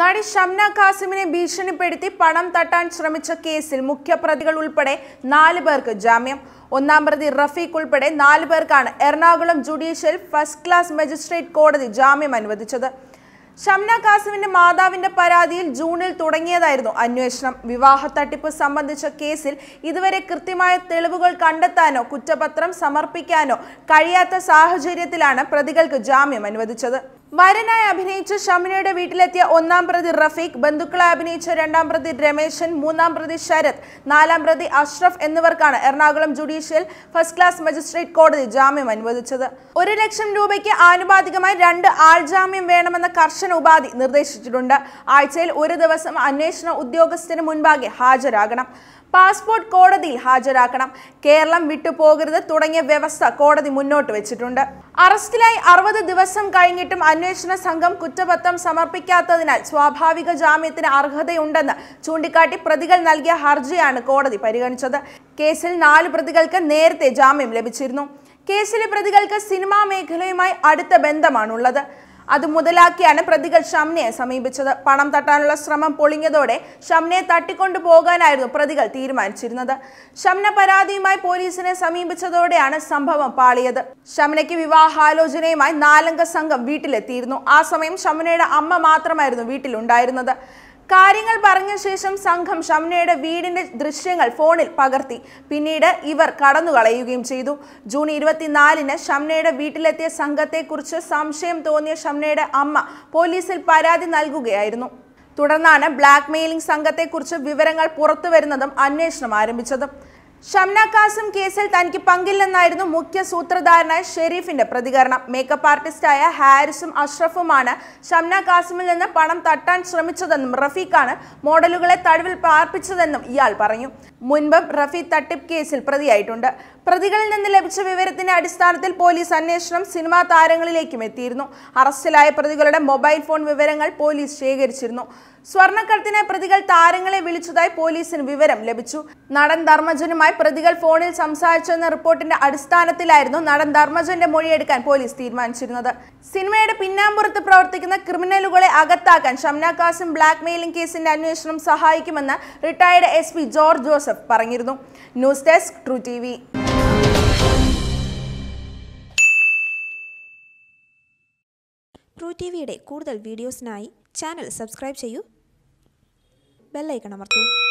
നടി ഷംന കാസിമിനെ ഭീഷണിപ്പെടുത്തി പണം തട്ടാൻ ശ്രമിച്ച കേസിൽ മുഖ്യപ്രതികൾ ഉൾപ്പെടെ നാല് പേർക്ക് ജാമ്യം ഒന്നാം പ്രതി റഫീഖ് ഉൾപ്പെടെ നാല് പേർക്കാണ് Ernakulam judicial first class magistrate കോടതി ജാമ്യം അനുവദിച്ചത് ഷംന കാസിമിന്റെ മാതാവിന്റെ പരാതിയിൽ ജൂണിൽ തുടങ്ങിയതായിരുന്നു അന്വേഷണം വിവാഹ തട്ടിപ്പ് സംബന്ധിച്ച കേസിൽ ഇതുവരെ കൃത്യമായ തെളിവുകൾ കണ്ടെത്താനോ കുറ്റപത്രം സമർപ്പിക്കാനോ കഴിയാത്ത സാഹചര്യത്തിലാണ് പ്രതികൾക്ക് ജാമ്യം അനുവദിച്ചത് വരനായി അഭിനയിച്ച ഷമിനയുടെ വീട്ടിലെത്തിയ ഒന്നാം പ്രതി റഫീഖ് ബന്ധുക്കളെ അഭിനയിച്ച രണ്ടാം പ്രതി രമേശൻ മൂന്നാം പ്രതി ശരത് നാലാം പ്രതി അഷ്റഫ് എന്നിവർക്കാണ് Ernakulam judicial first class magistrate കോടതി ജാമ്യം അനുവദിച്ചത് ഒരു ലക്ഷം രൂപയ്ക്ക് ആനുപാതികമായി രണ്ട് ആൾജാമ്യം വേണമെന്ന കർശന ഉപാധി നിർദ്ദേശിച്ചിട്ടുണ്ട് ആഴ്ചയിൽ ഒരു ദിവസം അന്വേഷണ ഉദ്യോഗസ്ഥന് മുൻപാകെ ഹാജരാകണം പാസ്പോർട്ട് കോടതിയിൽ ഹാജരാക്കണം കേരളം വിട്ടുപോകരുത് തുടങ്ങിയ വ്യവസ്ഥ കോടതി മുന്നോട്ട് വെച്ചിട്ടുണ്ട് അറസ്റ്റിലായി അറുപത് ദിവസം കഴിഞ്ഞിട്ടും അന്വേഷണ സംഘം കുറ്റപത്രം സമർപ്പിക്കാത്തതിനാൽ സ്വാഭാവിക ജാമ്യത്തിന് അർഹതയുണ്ടെന്ന് ചൂണ്ടിക്കാട്ടി പ്രതികൾ നൽകിയ ഹർജിയാണ് കോടതി പരിഗണിച്ചത് കേസിൽ നാല് പ്രതികൾക്ക് നേരത്തെ ജാമ്യം ലഭിച്ചിരുന്നു കേസിലെ പ്രതികൾക്ക് സിനിമാ മേഖലയുമായി അടുത്ത ബന്ധമാണുള്ളത് അത് മുതലാക്കിയാണ് പ്രതികൾ ഷംനയെ സമീപിച്ചത് പണം തട്ടാനുള്ള ശ്രമം പൊളിഞ്ഞതോടെ ഷംനയെ തട്ടിക്കൊണ്ടു പോകാനായിരുന്നു പ്രതികൾ തീരുമാനിച്ചിരുന്നത് ഷംന പരാതിയുമായി പോലീസിനെ സമീപിച്ചതോടെയാണ് സംഭവം പാളിയത് ഷംനയ്ക്ക് വിവാഹാലോചനയുമായി നാലംഗ സംഘം വീട്ടിലെത്തിയിരുന്നു ആ സമയം ഷംനയുടെ അമ്മ മാത്രമായിരുന്നു വീട്ടിലുണ്ടായിരുന്നത് കാര്യങ്ങൾ പറഞ്ഞ ശേഷം സംഘം ഷംനയുടെ വീടിന്റെ ദൃശ്യങ്ങൾ ഫോണിൽ പകർത്തി പിന്നീട് ഇവർ കടന്നുകളയുകയും ചെയ്തു ജൂൺ ഇരുപത്തിനാലിന് ഷംനയുടെ വീട്ടിലെത്തിയ സംഘത്തെക്കുറിച്ച് സംശയം തോന്നിയ ഷംനയുടെ അമ്മ പോലീസിൽ പരാതി നൽകുകയായിരുന്നു തുടർന്നാണ് ബ്ലാക്ക് മെയിലിംഗ് സംഘത്തെക്കുറിച്ച് വിവരങ്ങൾ പുറത്തുവരുന്നതും അന്വേഷണം ആരംഭിച്ചതും ഷംന കാസും കേസിൽ തനിക്ക് പങ്കില്ലെന്നായിരുന്നു മുഖ്യ സൂത്രധാരനായ ഷെരീഫിന്റെ പ്രതികരണം മേക്കപ്പ് ആർട്ടിസ്റ്റായ ഹാരിസും അഷ്റഫുമാണ് ഷംന കാസിമിൽ നിന്ന് പണം തട്ടാൻ ശ്രമിച്ചതെന്നും റഫീഖാണ് മോഡലുകളെ തടവിൽ പാർപ്പിച്ചതെന്നും ഇയാൾ പറഞ്ഞു മുൻപും റഫി തട്ടിപ്പ് കേസിൽ പ്രതിയായിട്ടുണ്ട് പ്രതികളിൽ നിന്ന് ലഭിച്ച വിവരത്തിന്റെ അടിസ്ഥാനത്തിൽ പോലീസ് അന്വേഷണം സിനിമാ താരങ്ങളിലേക്കും എത്തിയിരുന്നു അറസ്റ്റിലായ പ്രതികളുടെ മൊബൈൽ ഫോൺ വിവരങ്ങൾ പോലീസ് ശേഖരിച്ചിരുന്നു സ്വർണ്ണക്കടത്തിനെ പ്രതികൾ താരങ്ങളെ വിളിച്ചതായി പോലീസിന് വിവരം ലഭിച്ചു നടൻ ധർമ്മജനുമായി പ്രതികൾ ഫോണിൽ സംസാരിച്ചെന്ന റിപ്പോർട്ടിന്റെ അടിസ്ഥാനത്തിലായിരുന്നു നടൻ ധർമ്മജന്റെ മൊഴിയെടുക്കാൻ പോലീസ് തീരുമാനിച്ചിരുന്നത് സിനിമയുടെ പിന്നാമ്പുറത്ത് പ്രവർത്തിക്കുന്ന ക്രിമിനലുകളെ അകത്താക്കാൻ ഷംന കാസിം ബ്ലാക്ക് മെയിലിംഗ് കേസിന്റെ അന്വേഷണം സഹായിക്കുമെന്ന് retired S P George Joseph പറഞ്ഞിരുന്നു news desk True T True T വിയുടെ കൂടുതൽ വീഡിയോസിനായി ചാനൽ സബ്സ്ക്രൈബ് ചെയ്യൂ അമർത്തൂ